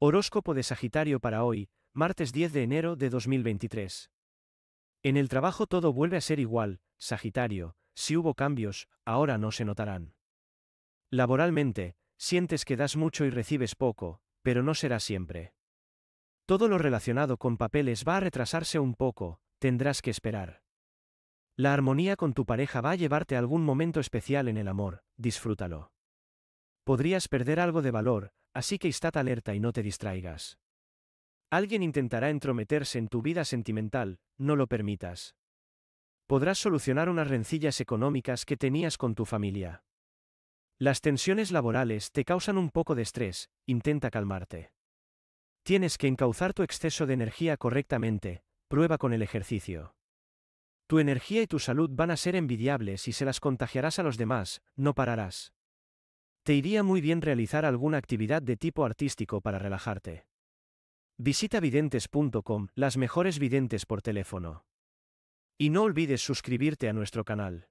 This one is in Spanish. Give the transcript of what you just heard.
Horóscopo de Sagitario para hoy, martes 10 de enero de 2023. En el trabajo todo vuelve a ser igual, Sagitario, si hubo cambios, ahora no se notarán. Laboralmente, sientes que das mucho y recibes poco, pero no será siempre. Todo lo relacionado con papeles va a retrasarse un poco, tendrás que esperar. La armonía con tu pareja va a llevarte a algún momento especial en el amor, disfrútalo podrías perder algo de valor, así que estad alerta y no te distraigas. Alguien intentará entrometerse en tu vida sentimental, no lo permitas. Podrás solucionar unas rencillas económicas que tenías con tu familia. Las tensiones laborales te causan un poco de estrés, intenta calmarte. Tienes que encauzar tu exceso de energía correctamente, prueba con el ejercicio. Tu energía y tu salud van a ser envidiables y se las contagiarás a los demás, no pararás. Te iría muy bien realizar alguna actividad de tipo artístico para relajarte. Visita videntes.com, las mejores videntes por teléfono. Y no olvides suscribirte a nuestro canal.